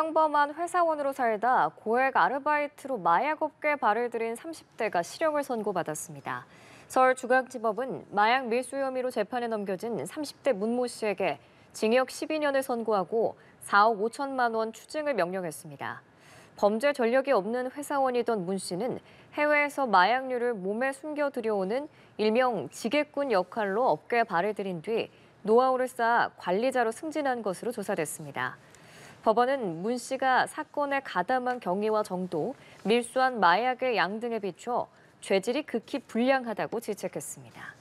평범한 회사원으로 살다 고액 아르바이트로 마약업계에 발을 들인 30대가 실형을 선고받았습니다. 서울중앙지법은 마약 밀수 혐의로 재판에 넘겨진 30대 문모 씨에게 징역 12년을 선고하고 4억 5천만 원 추징을 명령했습니다. 범죄 전력이 없는 회사원이던 문 씨는 해외에서 마약류를 몸에 숨겨 들여오는 일명 지게꾼 역할로 업계에 발을 들인 뒤 노하우를 쌓아 관리자로 승진한 것으로 조사됐습니다. 법원은 문 씨가 사건에 가담한 경위와 정도, 밀수한 마약의 양 등에 비춰 죄질이 극히 불량하다고 지적했습니다.